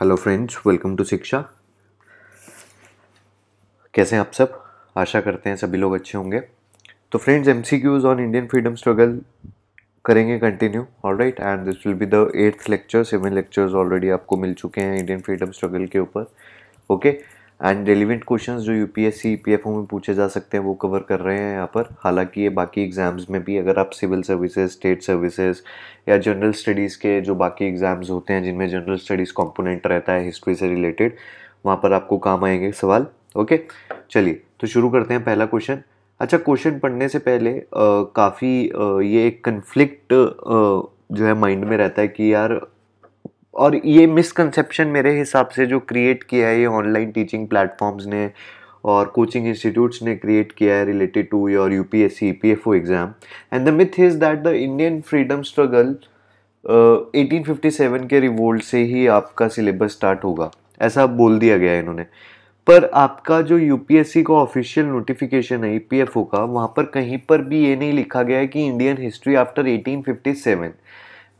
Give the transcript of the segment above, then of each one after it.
Hello friends welcome to शिक्षा कैसे हैं आप सब आशा करते हैं सभी लोग अच्छे होंगे तो friends M C Qs on Indian freedom struggle करेंगे continue all right and this will be the eighth lecture seven lectures already आपको मिल चुके हैं इंडियन फ्रीडम स्ट्रगल के ऊपर okay okay? And relevant questions जो एफ़ ओ e में पूछे जा सकते हैं वो कवर कर रहे हैं यहाँ पर हालांकि ये बाकी एग्ज़ाम्स में भी अगर आप सिविल सर्विसेज स्टेट सर्विसेज या जनरल स्टडीज़ के जो बाकी एग्ज़ाम्स होते हैं जिनमें जनरल स्टडीज़ कॉम्पोनेंट रहता है हिस्ट्री से रिलेटेड वहाँ पर आपको काम आएंगे सवाल ओके चलिए तो शुरू करते हैं पहला क्वेश्चन अच्छा क्वेश्चन पढ़ने से पहले काफ़ी ये एक कन्फ्लिक्ट जो है माइंड में रहता है कि यार और ये मिसकंसेप्शन मेरे हिसाब से जो क्रिएट किया है ये ऑनलाइन टीचिंग प्लेटफॉर्म्स ने और कोचिंग इंस्टीट्यूट्स ने क्रिएट किया है related to your U P S C P F O exam and the myth is that the Indian freedom struggle eighteen fifty seven के रिवोल्ट से ही आपका सिलेबस स्टार्ट होगा ऐसा बोल दिया गया है इन्होंने पर आपका जो यू पी एस सी का ऑफिशियल नोटिफिकेशन है ई पी एफ ओ का वहाँ पर कहीं पर भी ये नहीं लिखा गया है कि Indian history after eighteen fifty seven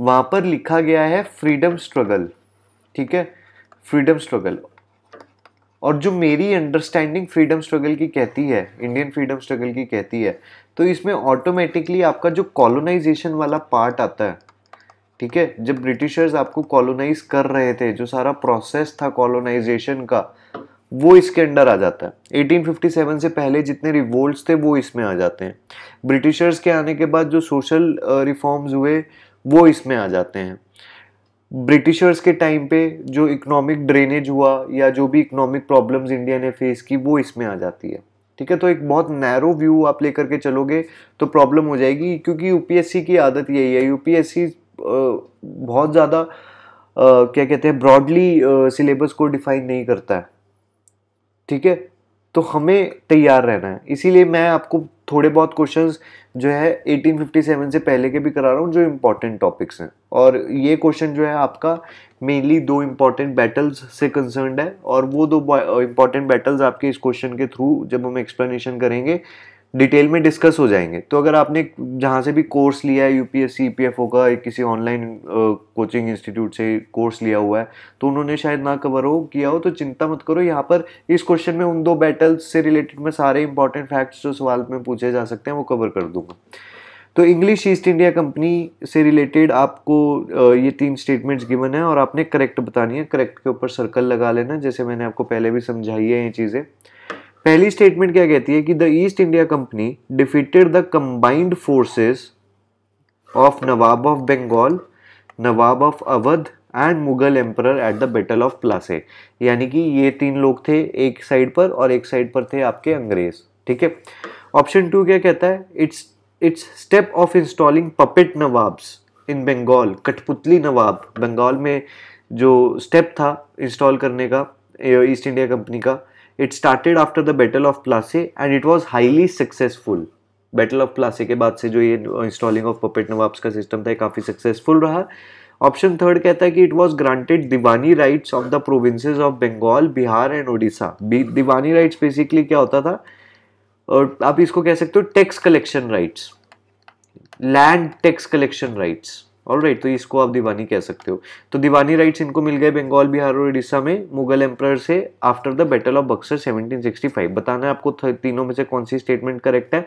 वहाँ पर लिखा गया है फ्रीडम स्ट्रगल ठीक है फ्रीडम स्ट्रगल और जो मेरी अंडरस्टैंडिंग फ्रीडम स्ट्रगल की कहती है इंडियन फ्रीडम स्ट्रगल की कहती है तो इसमें ऑटोमेटिकली आपका जो कॉलोनाइजेशन वाला पार्ट आता है ठीक है जब ब्रिटिशर्स आपको कॉलोनाइज कर रहे थे जो सारा प्रोसेस था कॉलोनाइजेशन का वो इसके अंडर आ जाता है 1857 से पहले जितने रिवोल्ट्स थे वो इसमें आ जाते हैं ब्रिटिशर्स के आने के बाद जो सोशल रिफॉर्म्स हुए वो इसमें आ जाते हैं ब्रिटिशर्स के टाइम पे जो इकोनॉमिक ड्रेनेज हुआ या जो भी इकोनॉमिक प्रॉब्लम्स इंडिया ने फेस की वो इसमें आ जाती है ठीक है तो एक बहुत नैरो व्यू आप लेकर के चलोगे तो प्रॉब्लम हो जाएगी क्योंकि यूपीएससी की आदत यही है यूपीएससी बहुत ज़्यादा क्या कहते हैं ब्रॉडली सिलेबस को डिफाइन नहीं करता है ठीक है तो हमें तैयार रहना है इसीलिए मैं आपको थोड़े बहुत क्वेश्चंस जो है 1857 से पहले के भी करा रहा हूँ जो इम्पोर्टेंट टॉपिक्स हैं और ये क्वेश्चन जो है आपका मेनली दो इम्पॉर्टेंट बैटल्स से कंसर्नड है और वो दो इम्पॉर्टेंट बैटल्स आपके इस क्वेश्चन के थ्रू जब हम एक्सप्लेनेशन करेंगे डिटेल में डिस्कस हो जाएंगे तो अगर आपने जहाँ से भी कोर्स लिया है यूपीएससी ईपीएफओ e का एक किसी ऑनलाइन कोचिंग इंस्टीट्यूट से कोर्स लिया हुआ है तो उन्होंने शायद ना कवर हो किया हो तो चिंता मत करो यहाँ पर इस क्वेश्चन में उन दो बैटल्स से रिलेटेड मैं सारे इंपॉर्टेंट फैक्ट्स जो सवाल में पूछे जा सकते हैं वो कवर कर दूंगा तो इंग्लिश ईस्ट इंडिया कंपनी से रिलेटेड आपको ये तीन स्टेटमेंट्स गिवन है और आपने करेक्ट बतानी है करेक्ट के ऊपर सर्कल लगा लेना जैसे मैंने आपको पहले भी समझाई है ये चीज़ें पहली स्टेटमेंट क्या कहती है कि the East India Company defeated the combined forces of nawab of Bengal nawab of Awadh and Mughal emperor at the battle of Plassey यानी कि ये तीन लोग थे एक साइड पर और एक साइड पर थे आपके अंग्रेज ठीक है ऑप्शन टू क्या कहता है it's it's step of installing puppet nawabs in Bengal कठपुतली नवाब बंगाल में जो स्टेप था इंस्टॉल करने का ईस्ट इंडिया कंपनी का it started after the battle of Plassey and it was highly successful battle of Plassey के बाद से जो ये इंस्टॉलिंग ऑफ पपेट नवाब्स का सिस्टम था काफ़ी सक्सेसफुल रहा ऑप्शन थर्ड कहता है कि it was granted diwani rights of the provinces of Bengal Bihar and Odisha diwani rights basically क्या होता था और आप इसको कह सकते हो tax collection rights land tax collection rights all right तो इसको आप दीवानी कह सकते हो तो दीवानी राइट्स इनको मिल गए बंगाल बिहार और उड़ीसा में मुगल एम्प्रायर से after the battle of Buxar 1765 बताना है आपको तीनों में से कौन सी स्टेटमेंट करेक्ट है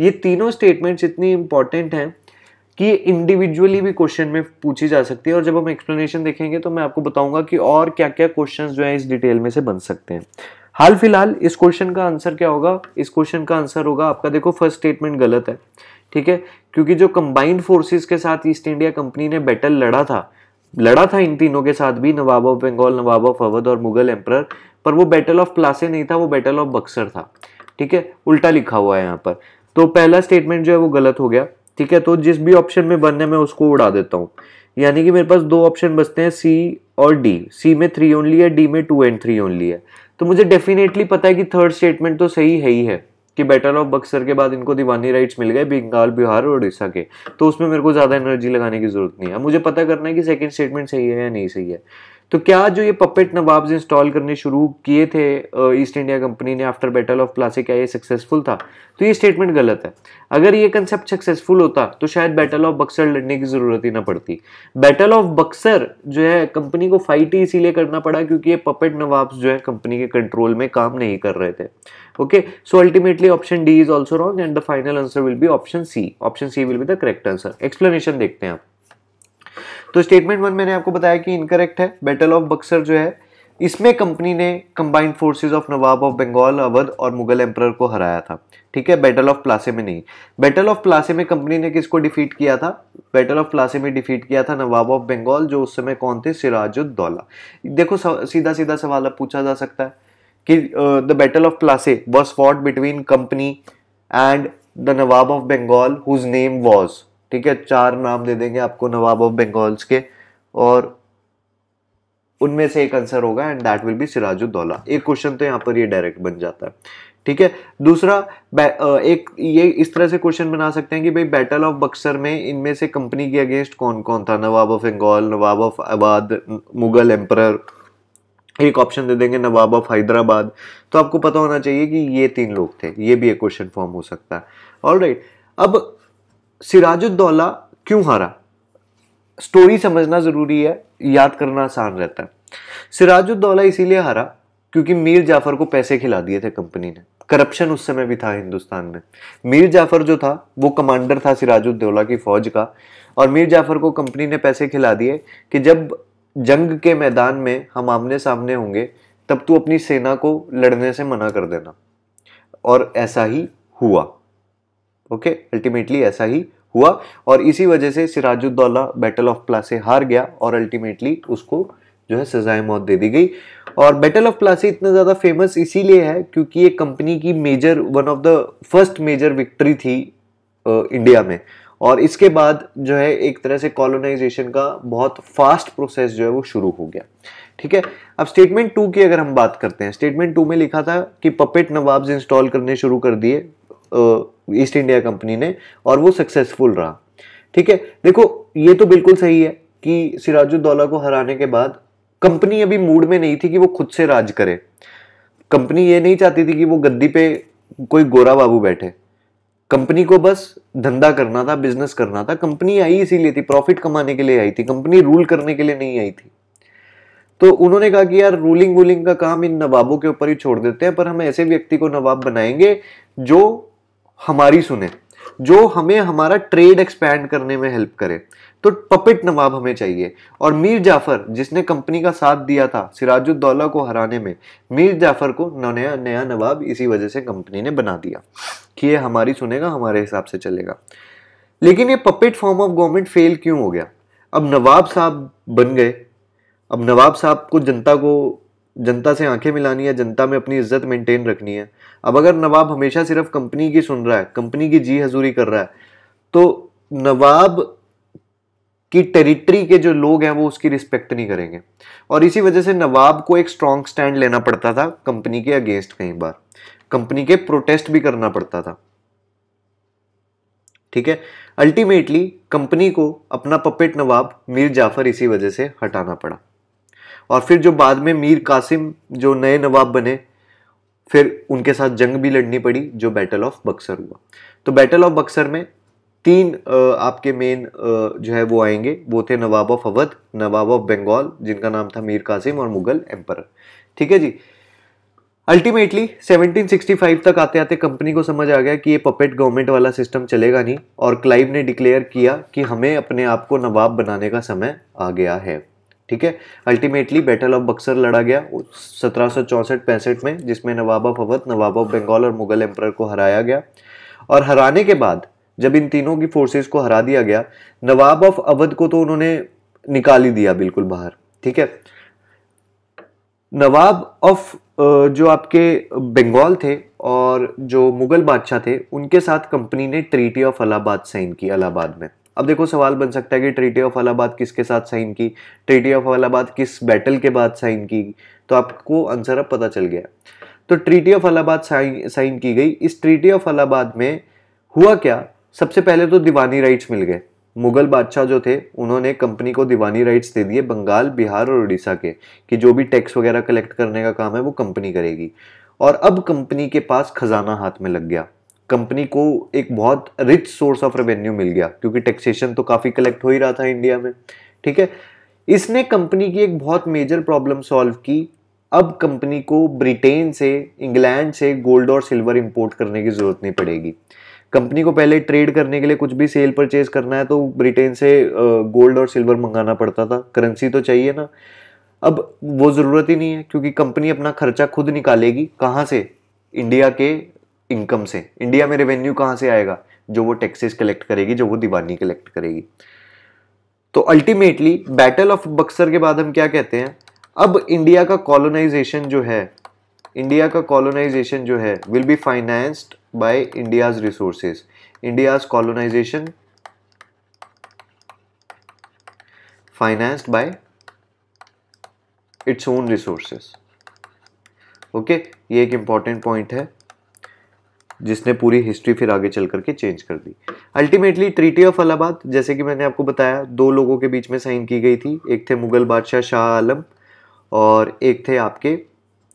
ये तीनों स्टेटमेंट्स इतनी इंपॉर्टेंट हैं कि इंडिविजुअली भी क्वेश्चन में पूछी जा सकती है और जब हम एक्सप्लेनेशन देखेंगे तो मैं आपको बताऊंगा कि और क्या क्या क्वेश्चन जो है इस डिटेल में से बन सकते हैं हाल फिलहाल इस क्वेश्चन का आंसर क्या होगा इस क्वेश्चन का आंसर होगा आपका देखो फर्स्ट स्टेटमेंट गलत है ठीक है क्योंकि जो कंबाइंड फोर्सेस के साथ ईस्ट इंडिया कंपनी ने बैटल लड़ा था लड़ा था इन तीनों के साथ भी नवाब ऑफ बंगाल नवाब ऑफ अवध और मुगल एम्पर पर वो बैटल ऑफ प्लासे नहीं था वो बैटल ऑफ बक्सर था ठीक है उल्टा लिखा हुआ है यहाँ पर तो पहला स्टेटमेंट जो है वो गलत हो गया ठीक है तो जिस भी ऑप्शन में बनने मैं उसको उड़ा देता हूँ यानी कि मेरे पास दो ऑप्शन बचते हैं सी और डी सी में थ्री ओनली है डी में टू एंड थ्री ओनली है तो मुझे डेफिनेटली पता है कि थर्ड स्टेटमेंट तो सही है ही है कि बैटल ऑफ बक्सर के बाद इनको दीवानी राइट्स मिल गए बंगाल बिहार और उड़ीसा के तो उसमें मेरे को ज़्यादा एनर्जी लगाने की जरूरत नहीं है मुझे पता करना है कि सेकंड स्टेटमेंट सही है या नहीं सही है तो क्या जो ये पपेट नवाब्स इंस्टॉल करने शुरू किए थे ईस्ट इंडिया कंपनी ने आफ्टर बैटल ऑफ प्लासे क्या ये सक्सेसफुल था तो ये स्टेटमेंट गलत है अगर ये कंसेप्ट सक्सेसफुल होता तो शायद बैटल ऑफ बक्सर लड़ने की ज़रूरत ही ना पड़ती बैटल ऑफ बक्सर जो है कंपनी को फाइट ही इसीलिए करना पड़ा क्योंकि ये पपेट नवाब्स जो है कंपनी के कंट्रोल में काम नहीं कर रहे थे okay so ultimately option D is also wrong and the final answer will be option C option C will be the correct answer explanation देखते हैं आप तो स्टेटमेंट वन मैंने आपको बताया कि इनकरेक्ट है बैटल ऑफ बक्सर जो है इसमें कंपनी ने combined forces of nawab of Bengal Awadh और मुगल एम्पर को हराया था ठीक है बैटल ऑफ प्लासे में नहीं बैटल ऑफ प्लासे में कंपनी ने किसको डिफीट किया था बैटल ऑफ प्लासे में डिफीट किया था नवाब ऑफ बंगाल जो उस समय कौन थे सिराजुद्दौला देखो सीधा सीधा सवाल अब पूछा जा सकता है कि the battle of Plassey was fought between company and the nawab of Bengal whose name was ठीक है चार नाम दे देंगे आपको नवाब ऑफ बंगाल्स के और उनमें से एक आंसर होगा and that will be Sirajuddaulah एक क्वेश्चन तो यहाँ पर ये डायरेक्ट बन जाता है ठीक है दूसरा एक ये इस तरह से क्वेश्चन बना सकते हैं कि भाई बैटल ऑफ बक्सर में इनमें से कंपनी के अगेंस्ट कौन कौन था नवाब ऑफ बंगाल नवाब ऑफ आबाद मुगल एम्पर एक ऑप्शन दे देंगे नवाब ऑफ हैदराबाद तो आपको पता होना चाहिए कि ये तीन लोग थे ये भी एक क्वेश्चन फॉर्म हो सकता है ऑल अब सिराजुद्दौला क्यों हारा स्टोरी समझना ज़रूरी है याद करना आसान रहता है सिराजुद्दौला इसीलिए हारा क्योंकि मीर जाफ़र को पैसे खिला दिए थे कंपनी ने करप्शन उस समय भी था हिंदुस्तान में मीर जाफ़र जो था वो कमांडर था सिराजुद्दौला की फ़ौज का और मीर जाफ़र को कंपनी ने पैसे खिला दिए कि जब जंग के मैदान में हम आमने सामने होंगे तब तू अपनी सेना को लड़ने से मना कर देना और ऐसा ही हुआ ओके अल्टीमेटली ऐसा ही हुआ और इसी वजह से सिराजुद्दौला बैटल ऑफ प्लासे हार गया और अल्टीमेटली उसको जो है सजाए मौत दे दी गई और बैटल ऑफ प्लासे इतना ज़्यादा फेमस इसीलिए है क्योंकि ये कंपनी की major one of the first major victory थी इंडिया में और इसके बाद जो है एक तरह से कॉलोनाइजेशन का बहुत फास्ट प्रोसेस जो है वो शुरू हो गया ठीक है अब स्टेटमेंट टू की अगर हम बात करते हैं स्टेटमेंट टू में लिखा था कि पपेट नवाब्स इंस्टॉल करने शुरू कर दिए ईस्ट इंडिया कंपनी ने और वो सक्सेसफुल रहा ठीक है देखो ये तो बिल्कुल सही है कि सिराजुद्दौला को हराने के बाद कंपनी अभी मूड में नहीं थी कि वो खुद से राज करे कंपनी ये नहीं चाहती थी कि वो गद्दी पे कोई गोरा बाबू बैठे कंपनी को बस धंधा करना था बिजनेस करना था कंपनी आई इसीलिए थी प्रॉफिट कमाने के लिए आई थी कंपनी रूल करने के लिए नहीं आई थी तो उन्होंने कहा कि यार रूलिंग वूलिंग का काम इन नवाबों के ऊपर ही छोड़ देते हैं पर हम ऐसे व्यक्ति को नवाब बनाएंगे जो हमारी सुने जो हमें हमारा ट्रेड एक्सपैंड करने में हेल्प करे तो पपिट नवाब हमें चाहिए और मीर जाफर जिसने कंपनी का साथ दिया था सिराजुद्दौला को हराने में मीर जाफर को नया नया नवाब इसी वजह से कंपनी ने बना दिया कि ये हमारी सुनेगा हमारे हिसाब से चलेगा लेकिन ये puppet form of government fail क्यों हो गया अब नवाब साहब बन गए अब नवाब साहब को जनता को जनता से आंखें मिलानी है जनता में अपनी इज्जत मेंटेन रखनी है अब अगर नवाब हमेशा सिर्फ कंपनी की सुन रहा है कंपनी की जी हजूरी कर रहा है तो नवाब की टेरिटरी के जो लोग हैं वो उसकी रिस्पेक्ट नहीं करेंगे और इसी वजह से नवाब को एक स्ट्रॉन्ग स्टैंड लेना पड़ता था कंपनी के अगेंस्ट कई बार कंपनी के प्रोटेस्ट भी करना पड़ता था ठीक है अल्टीमेटली कंपनी को अपना पपेट नवाब मीर जाफर इसी वजह से हटाना पड़ा और फिर जो बाद में मीर कासिम जो नए नवाब बने फिर उनके साथ जंग भी लड़नी पड़ी जो बैटल ऑफ बक्सर हुआ तो बैटल ऑफ बक्सर में तीन आपके मेन जो है वो आएंगे वो थे नवाब ऑफ अवध नवाब ऑफ बंगाल जिनका नाम था मीर कासिम और मुगल एम्पर ठीक है जी अल्टीमेटली 1765 तक आते आते कंपनी को समझ आ गया कि ये पपेट गवर्नमेंट वाला सिस्टम चलेगा नहीं और क्लाइव ने डिक्लेयर किया कि हमें अपने आप को नवाब बनाने का समय आ गया है ठीक है अल्टीमेटली बैटल ऑफ बक्सर लड़ा गया सत्रह सौ में जिसमें नवाब ऑफ अवध नवाब ऑफ बंगाल और मुगल एम्पर को हराया गया और हराने के बाद जब इन तीनों की फोर्सेस को हरा दिया गया नवाब ऑफ अवध को तो उन्होंने निकाल ही दिया बिल्कुल बाहर ठीक है नवाब ऑफ जो आपके बंगाल थे और जो मुगल बादशाह थे उनके साथ कंपनी ने ट्रीटी ऑफ अलाहाबाद साइन की अलाहाबाद में अब देखो सवाल बन सकता है कि ट्रीटी ऑफ अलाहाबाद किसके साथ साइन की ट्रीटी ऑफ अलाहाबाद किस बैटल के बाद साइन की तो आपको आंसर अब पता चल गया तो treaty of Allahabad sign sign की गई इस ट्रीटी ऑफ अलाहाबाद में हुआ क्या सबसे पहले तो दीवानी राइट्स मिल गए मुगल बादशाह जो थे उन्होंने कंपनी को दीवानी राइट्स दे दिए बंगाल बिहार और उड़ीसा के कि जो भी टैक्स वगैरह कलेक्ट करने का काम है वो कंपनी करेगी और अब कंपनी के पास खजाना हाथ में लग गया कंपनी को एक बहुत रिच सोर्स ऑफ रेवेन्यू मिल गया क्योंकि टैक्सेशन तो काफ़ी कलेक्ट हो ही रहा था इंडिया में ठीक है इसने कंपनी की एक बहुत मेजर प्रॉब्लम सॉल्व की अब कंपनी को ब्रिटेन से इंग्लैंड से गोल्ड और सिल्वर इंपोर्ट करने की ज़रूरत नहीं पड़ेगी कंपनी को पहले ट्रेड करने के लिए कुछ भी सेल परचेज करना है तो ब्रिटेन से गोल्ड और सिल्वर मंगाना पड़ता था करेंसी तो चाहिए ना अब वो ज़रूरत ही नहीं है क्योंकि कंपनी अपना खर्चा खुद निकालेगी कहाँ से इंडिया के इनकम से इंडिया में रेवेन्यू कहाँ से आएगा जो वो टैक्सेस कलेक्ट करेगी जो वो दीवानी कलेक्ट करेगी तो अल्टीमेटली बैटल ऑफ बक्सर के बाद हम क्या कहते हैं अब इंडिया का कॉलोनाइजेशन जो है इंडिया का कॉलोनाइजेशन जो है will be financed by India's resources India's colonisation financed by its own resources okay ये एक इंपॉर्टेंट पॉइंट है जिसने पूरी हिस्ट्री फिर आगे चल करके चेंज कर दी अल्टीमेटली ट्रीटी ऑफ अलाहाबाद जैसे कि मैंने आपको बताया दो लोगों के बीच में साइन की गई थी एक थे मुगल बादशाह शाह आलम और एक थे आपके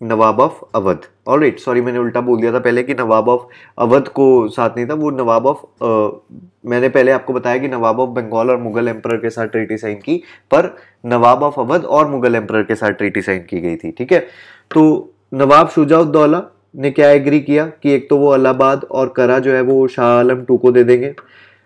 नवाब ऑफ अवध और राइट सॉरी मैंने उल्टा बोल दिया था पहले कि नवाब ऑफ अवध को साथ नहीं था वो नवाब ऑफ मैंने पहले आपको बताया कि नवाब ऑफ बंगाल और मुगल एम्पर के साथ ट्रीटी साइन की पर नवाब ऑफ अवध और मुगल एम्पर के साथ ट्रीटी साइन की गई थी ठीक है तो नवाब शुजाउद्दौला ने क्या एग्री किया कि एक तो वो अलाहाबाद और करा जो है वो शाह आलम टू को दे देंगे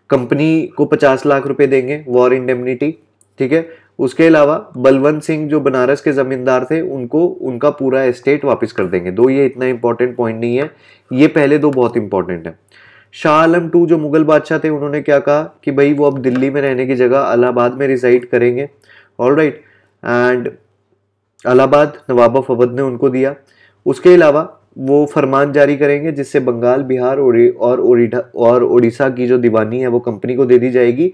कंपनी को पचास लाख रुपए देंगे वॉर इंडेमनिटी ठीक है उसके अलावा बलवंत सिंह जो बनारस के ज़मींदार थे उनको उनका पूरा एस्टेट वापस कर देंगे दो ये इतना इंपॉर्टेंट पॉइंट नहीं है ये पहले दो बहुत इंपॉर्टेंट है शाह आलम टू जो मुगल बादशाह थे उन्होंने क्या कहा कि भाई वो अब दिल्ली में रहने की जगह अलाहाबाद में रिजाइड करेंगे all right and Allahabad nawab फवद ने उनको दिया उसके अलावा वो फरमान जारी करेंगे जिससे बंगाल बिहार और और उड़ीसा की जो दीवानी है वो कंपनी को दे दी जाएगी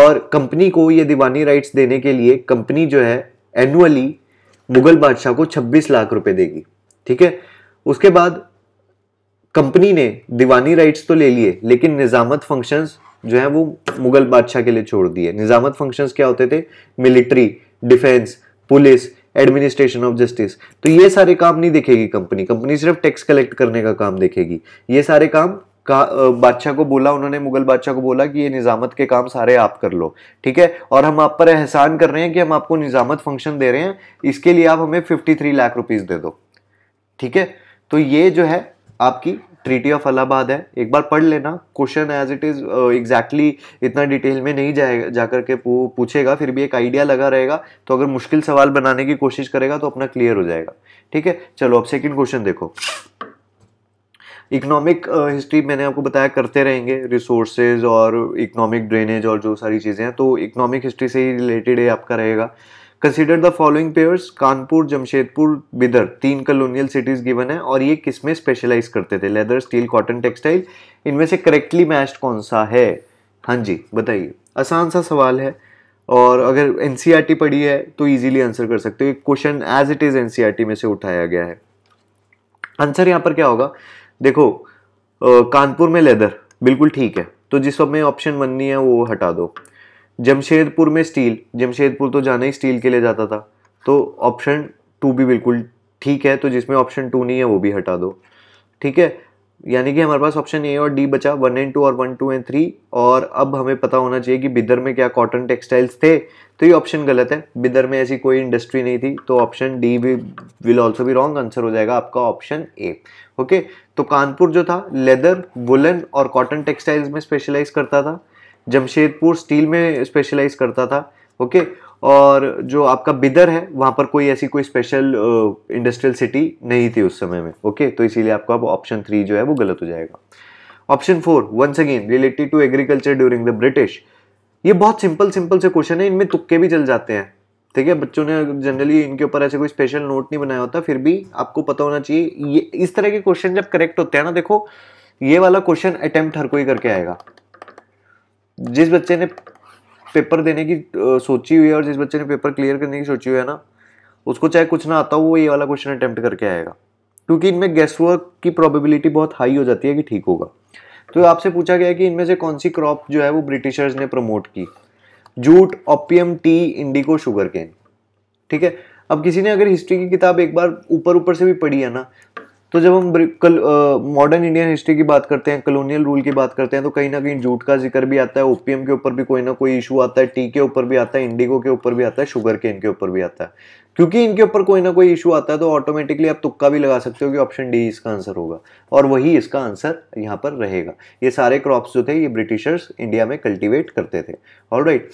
और कंपनी को ये दीवानी राइट्स देने के लिए कंपनी जो है एनुअली मुगल बादशाह को 26 लाख रुपए देगी ठीक है उसके बाद कंपनी ने दीवानी राइट्स तो ले लिए लेकिन निज़ामत फंक्शंस जो है वो मुगल बादशाह के लिए छोड़ दिए निज़ामत फंक्शंस क्या होते थे military defence police administration of justice तो ये सारे काम नहीं देखेगी कंपनी कंपनी सिर्फ टैक्स कलेक्ट करने का काम देखेगी ये सारे काम का बादशाह को बोला उन्होंने मुगल बादशाह को बोला कि ये निज़ामत के काम सारे आप कर लो ठीक है और हम आप पर एहसान कर रहे हैं कि हम आपको निज़ामत फंक्शन दे रहे हैं इसके लिए आप हमें फिफ्टी थ्री लाख रुपीज़ दे दो ठीक है तो ये जो है आपकी ट्रीटी ऑफ अलाहाबाद है एक बार पढ़ लेना question as it is exactly इतना डिटेल में नहीं जाएगा जा करके पूछेगा फिर भी एक आइडिया लगा रहेगा तो अगर मुश्किल सवाल बनाने की कोशिश करेगा तो अपना क्लियर हो जाएगा ठीक है चलो अब सेकेंड क्वेश्चन देखो इकोनॉमिक हिस्ट्री uh, मैंने आपको बताया करते रहेंगे रिसोर्सेज और इकोनॉमिक ड्रेनेज और जो सारी चीज़ें हैं तो इकोनॉमिक हिस्ट्री से ही रिलेटेड है आपका रहेगा consider the following pairs Kanpur Jamshedpur Bidar तीन कलोनियल सिटीज गिवन है और ये किस में स्पेशलाइज करते थे लेदर स्टील कॉटन टेक्सटाइल इनमें से करेक्टली मैच्ड कौन सा है हाँ जी बताइए आसान सा सवाल है और अगर एन e पढ़ी है तो ईजिली आंसर कर सकते हो क्वेश्चन एज इट इज़ एन में से उठाया गया है आंसर यहाँ पर क्या होगा देखो कानपुर में लेदर बिल्कुल ठीक है तो जिस सब में ऑप्शन बननी है वो हटा दो जमशेदपुर में स्टील जमशेदपुर तो जाना ही स्टील के लिए जाता था तो ऑप्शन टू भी बिल्कुल ठीक है तो जिसमें ऑप्शन टू नहीं है वो भी हटा दो ठीक है यानी कि हमारे पास ऑप्शन ए और डी बचा वन एंड टू और वन टू एंड थ्री और अब हमें पता होना चाहिए कि बिदर में क्या कॉटन टेक्सटाइल्स थे तो ये ऑप्शन गलत है बिदर में ऐसी कोई इंडस्ट्री नहीं थी तो ऑप्शन डी भी विल ऑल्सो भी रॉन्ग आंसर हो जाएगा आपका ऑप्शन ए ओके तो कानपुर जो था लेदर वुलन और कॉटन टेक्सटाइल्स में स्पेशलाइज करता था जमशेदपुर स्टील में स्पेशलाइज करता था ओके और जो आपका बिदर है वहाँ पर कोई ऐसी कोई स्पेशल इंडस्ट्रियल सिटी नहीं थी उस समय में ओके तो इसीलिए आपको अब ऑप्शन थ्री जो है वो गलत हो जाएगा option four once again related to agriculture during the British ये बहुत सिंपल सिंपल से क्वेश्चन है इनमें तुक्के भी चल जाते हैं ठीक है बच्चों ने जनरली इनके ऊपर ऐसे कोई स्पेशल नोट नहीं बनाया होता फिर भी आपको पता होना चाहिए ये इस तरह के क्वेश्चन जब करेक्ट होते हैं ना देखो ये वाला क्वेश्चन अटेम्प्ट हर कोई करके आएगा जिस बच्चे ने पेपर देने की सोची हुई है और जिस बच्चे ने पेपर क्लियर करने की सोची हुई है ना उसको चाहे कुछ ना आता हो वो ये वाला क्वेश्चन अटैम्प्ट करके आएगा क्योंकि इनमें गेस्ट वर्क की प्रोबेबिलिटी बहुत हाई हो जाती है कि ठीक होगा तो आपसे पूछा गया कि इनमें से कौन सी क्रॉप जो है वो ब्रिटिशर्स ने प्रमोट की jute opium tea indigo sugarcane ठीक है अब किसी ने अगर हिस्ट्री की किताब एक बार ऊपर ऊपर से भी पढ़ी है ना तो जब हम कल मॉडर्न इंडियन हिस्ट्री की बात करते हैं कलोनियल रूल की बात करते हैं तो कहीं ना कहीं जूट का जिक्र भी आता है ओपीएम के ऊपर भी कोई ना कोई इशू आता है टी के ऊपर भी आता है इंडिगो के ऊपर भी आता है शुगर के इनके ऊपर भी आता है क्योंकि इनके ऊपर कोई ना कोई इशू आता है तो ऑटोमेटिकली आप तुक्का भी लगा सकते हो कि ऑप्शन डी इसका आंसर होगा और वही इसका आंसर यहाँ पर रहेगा ये सारे क्रॉप्स जो थे ये ब्रिटिशर्स इंडिया में कल्टिवेट करते थे all right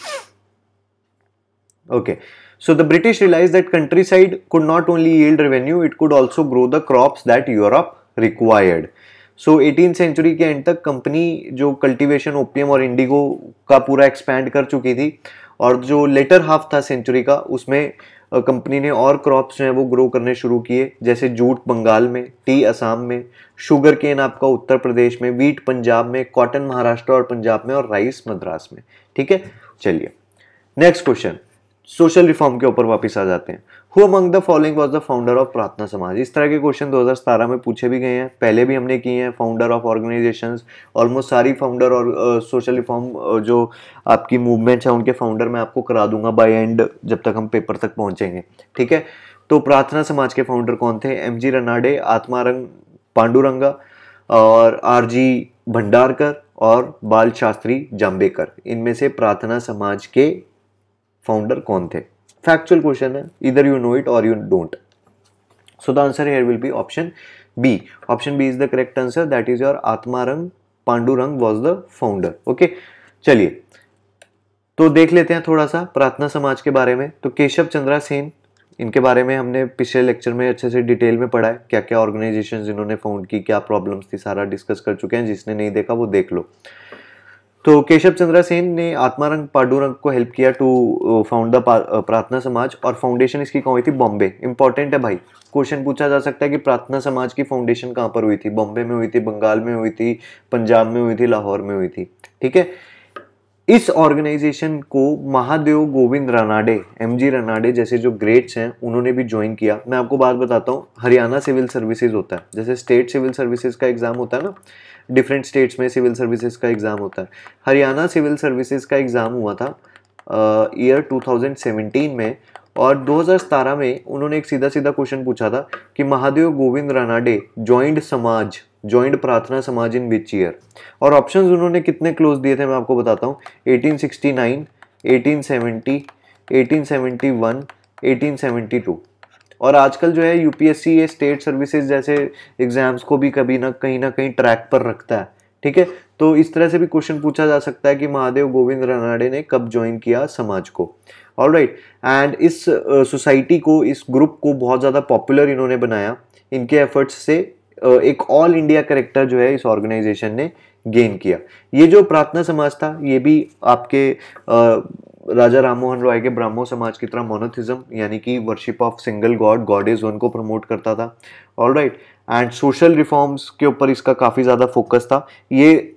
okay So the British realized that countryside could not only yield revenue, it could also grow the crops that Europe required. So eighteen century के एंड तक company जो cultivation opium और indigo का पूरा expand कर चुकी थी और जो लेटर हाफ था सेंचुरी का उसमें कंपनी ने और क्रॉप्स जो हैं वो ग्रो करने शुरू किए जैसे जूट बंगाल में टी असम में शुगर केन आपका उत्तर प्रदेश में वीट पंजाब में कॉटन महाराष्ट्र और पंजाब में और राइस मद्रास में ठीक है चलिए नेक्स्ट क्वेश्चन सोशल रिफॉर्म के ऊपर वापस आ जाते हैं who among the following was the founder of Prarthana Samaj इस तरह के क्वेश्चन 2017 में पूछे भी गए हैं पहले भी हमने किए हैं फाउंडर ऑफ ऑर्गेनाइजेशन ऑलमोस्ट सारी फाउंडर और सोशल रिफॉर्म जो आपकी मूवमेंट्स हैं उनके फाउंडर मैं आपको करा दूंगा बाई एंड जब तक हम पेपर तक पहुंचेंगे ठीक है तो प्रार्थना समाज के फाउंडर कौन थे एम जी रनाडे आत्मारंग पांडुरंगा और आर जी भंडारकर और बाल शास्त्री जाम्बेकर इनमें से प्रार्थना समाज के फाउंडर कौन थे फैक्चुअल क्वेश्चन है इधर यू नो इट और you don't so the answer here will be option B option B is the correct answer that is your Atmaram Pandurang was the founder okay चलिए तो देख लेते हैं थोड़ा सा प्रार्थना समाज के बारे में तो केशव चंद्रा सेन इनके बारे में हमने पिछले लेक्चर में अच्छे से डिटेल में पढ़ा है क्या क्या ऑर्गेनाइजेशन इन्होंने फाउंड की क्या प्रॉब्लम्स थी सारा डिस्कस कर चुके हैं जिसने नहीं देखा वो देख लो तो केशव चंद्रा सेन ने आत्मारंग पाडुरंग को हेल्प किया टू फाउंड द प्रार्थना समाज और फाउंडेशन इसकी कहाँ हुई थी बॉम्बे इंपॉर्टेंट है भाई क्वेश्चन पूछा जा सकता है कि प्रार्थना समाज की फाउंडेशन कहाँ पर हुई थी बॉम्बे में हुई थी बंगाल में हुई थी पंजाब में हुई थी लाहौर में हुई थी ठीक है इस ऑर्गेनाइजेशन को महादेव गोविंद रनाडे एम जी रनाडे जैसे जो ग्रेट्स हैं उन्होंने भी ज्वाइन किया मैं आपको बात बताता हूँ हरियाणा सिविल सर्विसेज होता है जैसे स्टेट सिविल सर्विसेज का एग्ज़ाम होता है ना डिफरेंट स्टेट्स में सिविल सर्विसेज का एग्ज़ाम होता है हरियाणा सिविल सर्विसेज का एग्ज़ाम हुआ था ईयर uh, 2017 में और 2017 में उन्होंने एक सीधा सीधा क्वेश्चन पूछा था कि Mahadev Govind Ranade joined Samaj joined Prarthana Samaj in which year और ऑप्शन उन्होंने कितने क्लोज दिए थे मैं आपको बताता हूँ 1869, 1870, 1871, 1872 और आजकल जो है यूपीएससी ये स्टेट सर्विसेज जैसे एग्जाम्स को भी कभी ना कहीं ना कहीं ट्रैक पर रखता है ठीक है तो इस तरह से भी क्वेश्चन पूछा जा सकता है कि महादेव गोविंद रनाडे ने कब ज्वाइन किया समाज को ऑल राइट एंड इस सोसाइटी uh, को इस ग्रुप को बहुत ज़्यादा पॉपुलर इन्होंने बनाया इनके एफर्ट्स से एक ऑल इंडिया करेक्टर जो है इस ऑर्गेनाइजेशन ने गेन किया ये जो प्रार्थना समाज था ये भी आपके राजा राम मोहन रॉय के ब्राह्मो समाज की तरह मोनोथिज्म यानी कि worship of single god god is one को प्रमोट करता था all right and social reforms के ऊपर इसका काफ़ी ज़्यादा फोकस था ये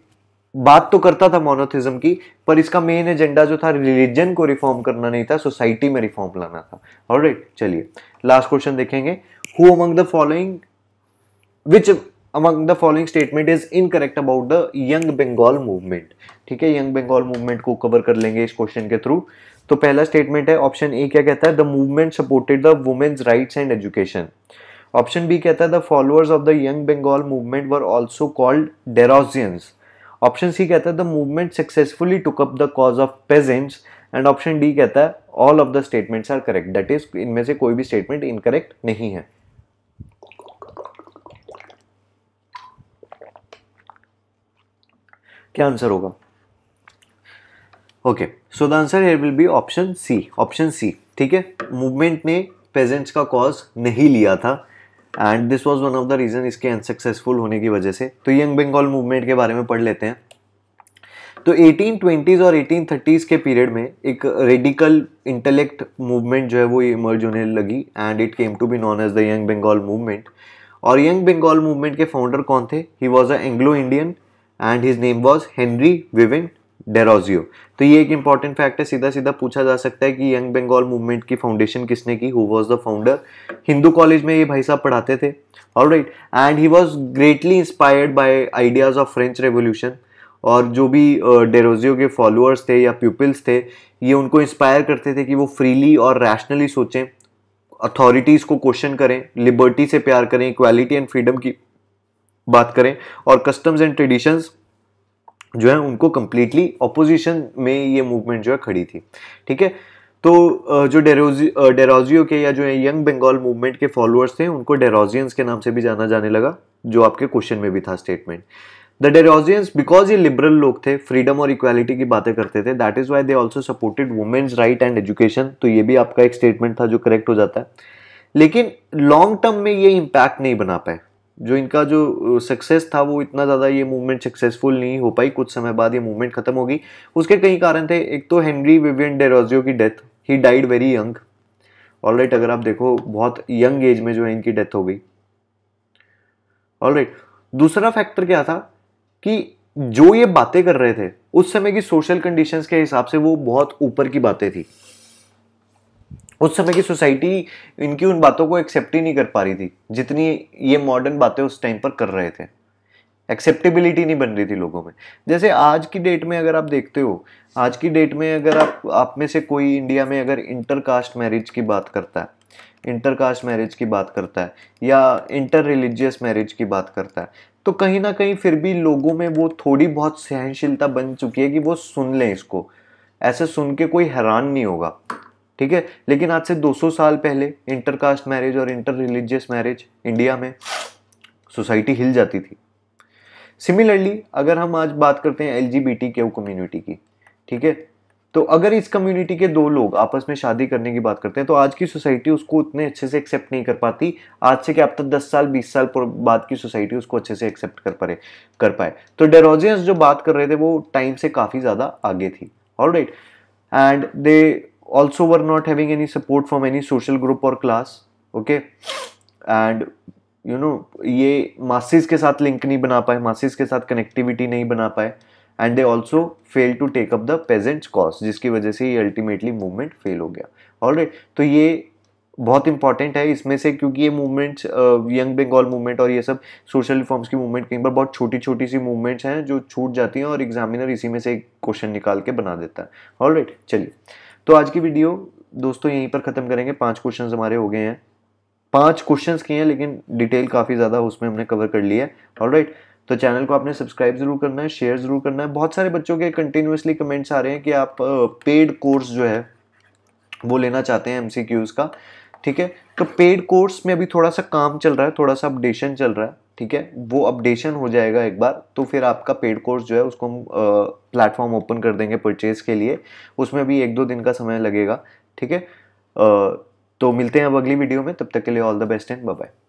बात तो करता था मोनोथिज्म की पर इसका मेन एजेंडा जो था रिलीजन को रिफॉर्म करना नहीं था सोसाइटी में रिफॉर्म लाना था ऑलराइट चलिए लास्ट क्वेश्चन देखेंगे who among the following which among the following statement is incorrect about the young Bengal movement ठीक है यंग बंगाल मूवमेंट को कवर कर लेंगे इस क्वेश्चन के थ्रू तो पहला स्टेटमेंट है ऑप्शन ए क्या कहता है the movement supported the women's rights and education option B कहता है the followers of the young Bengal movement were also called Derozians option C कहता है the movement successfully took up the cause of peasants and option D कहता है all of the statements are correct that is इनमें से कोई भी statement incorrect नहीं है क्या आंसर होगा okay so the answer here will be option C option C ठीक है मूवमेंट ने पेजेंट्स का कॉज नहीं लिया था and this was one of the reason इसके अनसक्सेसफुल होने की वजह से तो यंग बंगाल मूवमेंट के बारे में पढ़ लेते हैं तो 1820s और 1830s के पीरियड में एक रेडिकल इंटेलेक्ट मूवमेंट जो है वो इमर्ज होने लगी and it came to be known as the young Bengal movement और यंग बंगाल मूवमेंट के फाउंडर कौन थे he was a Anglo Indian and his name was Henry Vivian Derozio तो ये एक इंपॉर्टेंट फैक्ट है सीधा सीधा पूछा जा सकता है कि यंग बंगाल मूवमेंट की फाउंडेशन किसने की who was the founder Hindu college में ये भाई साहब पढ़ाते थे all right and he was greatly inspired by ideas of French revolution और जो भी डेरोजियो के फॉलोअर्स थे या पीपल्स थे ये उनको इंस्पायर करते थे कि वो फ्रीली और रैशनली सोचें अथॉरिटीज़ को क्वेश्चन करें लिबर्टी से प्यार करें इक्वालिटी एंड फ्रीडम की बात करें और कस्टम्स एंड ट्रेडिशंस जो है उनको कंप्लीटली अपोजिशन में ये मूवमेंट जो है खड़ी थी ठीक है तो जो डेरोजी डेरोजियो के या जो है यंग बंगाल मूवमेंट के फॉलोअर्स थे उनको डेरोजियंस के नाम से भी जाना जाने लगा जो आपके क्वेश्चन में भी था स्टेटमेंट द डेरोजियंस बिकॉज ये लिबरल लोग थे फ्रीडम और इक्वालिटी की बातें करते थे that is why they also supported women's right and education तो ये भी आपका एक स्टेटमेंट था जो करेक्ट हो जाता है लेकिन लॉन्ग टर्म में ये इम्पैक्ट नहीं बना पाए जो इनका जो सक्सेस था वो इतना ज़्यादा ये मूवमेंट सक्सेसफुल नहीं हो पाई कुछ समय बाद ये मूवमेंट खत्म होगी उसके कई कारण थे एक तो हेनरी विवियन डेरोजियो की death he died very young all right अगर आप देखो बहुत यंग एज में जो है इनकी डेथ हो गई ऑल राइट दूसरा फैक्टर क्या था कि जो ये बातें कर रहे थे उस समय की सोशल कंडीशंस के हिसाब से वो बहुत ऊपर की बातें थी उस समय की सोसाइटी इनकी उन बातों को एक्सेप्ट ही नहीं कर पा रही थी जितनी ये मॉडर्न बातें उस टाइम पर कर रहे थे एक्सेप्टेबिलिटी नहीं बन रही थी लोगों में जैसे आज की डेट में अगर आप देखते हो आज की डेट में अगर आप आप में से कोई इंडिया में अगर इंटर कास्ट मैरिज की बात करता है इंटर कास्ट मैरिज की बात करता है या इंटर रिलीजियस मैरिज की बात करता है तो कहीं ना कहीं फिर भी लोगों में वो थोड़ी बहुत सहनशीलता बन चुकी है कि वो सुन लें इसको ऐसे सुन के कोई हैरान नहीं होगा ठीक है लेकिन आज से 200 साल पहले इंटरकास्ट मैरिज और इंटर रिलीजियस मैरिज इंडिया में सोसाइटी हिल जाती थी सिमिलरली अगर हम आज बात करते हैं एल कम्युनिटी की ठीक है तो अगर इस कम्युनिटी के दो लोग आपस में शादी करने की बात करते हैं तो आज की सोसाइटी उसको उतने अच्छे से एक्सेप्ट नहीं कर पाती आज से क्या अब तक दस साल बीस साल बाद की सोसाइटी उसको अच्छे से एक्सेप्ट कर पाए कर पाए तो डेरोजियंस जो बात कर रहे थे वो टाइम से काफ़ी ज़्यादा आगे थी all right and they also were not having any support from any social group or class okay and you know ye masses ke sath link nahi bana paaye masses ke sath connectivity nahi bana paaye and they also failed to take up the peasants cause jiski wajah se ye ultimately movement fail ho gaya all right, to ye बहुत important है इसमें से क्योंकि ये movements young Bengal movement और ये सब social reforms की मूवमेंट कहीं पर बहुत छोटी छोटी सी मूवमेंट्स हैं जो छूट जाती हैं और एग्जामिनर इसी में से एक क्वेश्चन निकाल के बना देता है ऑल राइट right, चलिए तो आज की वीडियो दोस्तों यहीं पर ख़त्म करेंगे पाँच क्वेश्चन हमारे हो गए हैं पाँच क्वेश्चन किए हैं लेकिन डिटेल काफ़ी ज़्यादा उसमें हमने कवर कर लिया है ऑल राइट तो चैनल को आपने सब्सक्राइब ज़रूर करना है शेयर ज़रूर करना है बहुत सारे बच्चों के कंटिन्यूसली कमेंट्स आ रहे हैं कि आप पेड कोर्स जो है वो लेना चाहते हैं एम का ठीक है तो पेड कोर्स में अभी थोड़ा सा काम चल रहा है थोड़ा सा अपडेशन चल रहा है ठीक है वो अपडेशन हो जाएगा एक बार तो फिर आपका पेड कोर्स जो है उसको हम प्लेटफॉर्म ओपन कर देंगे परचेज़ के लिए उसमें भी एक दो दिन का समय लगेगा ठीक है तो मिलते हैं अब अगली वीडियो में तब तक के लिए all the best and bye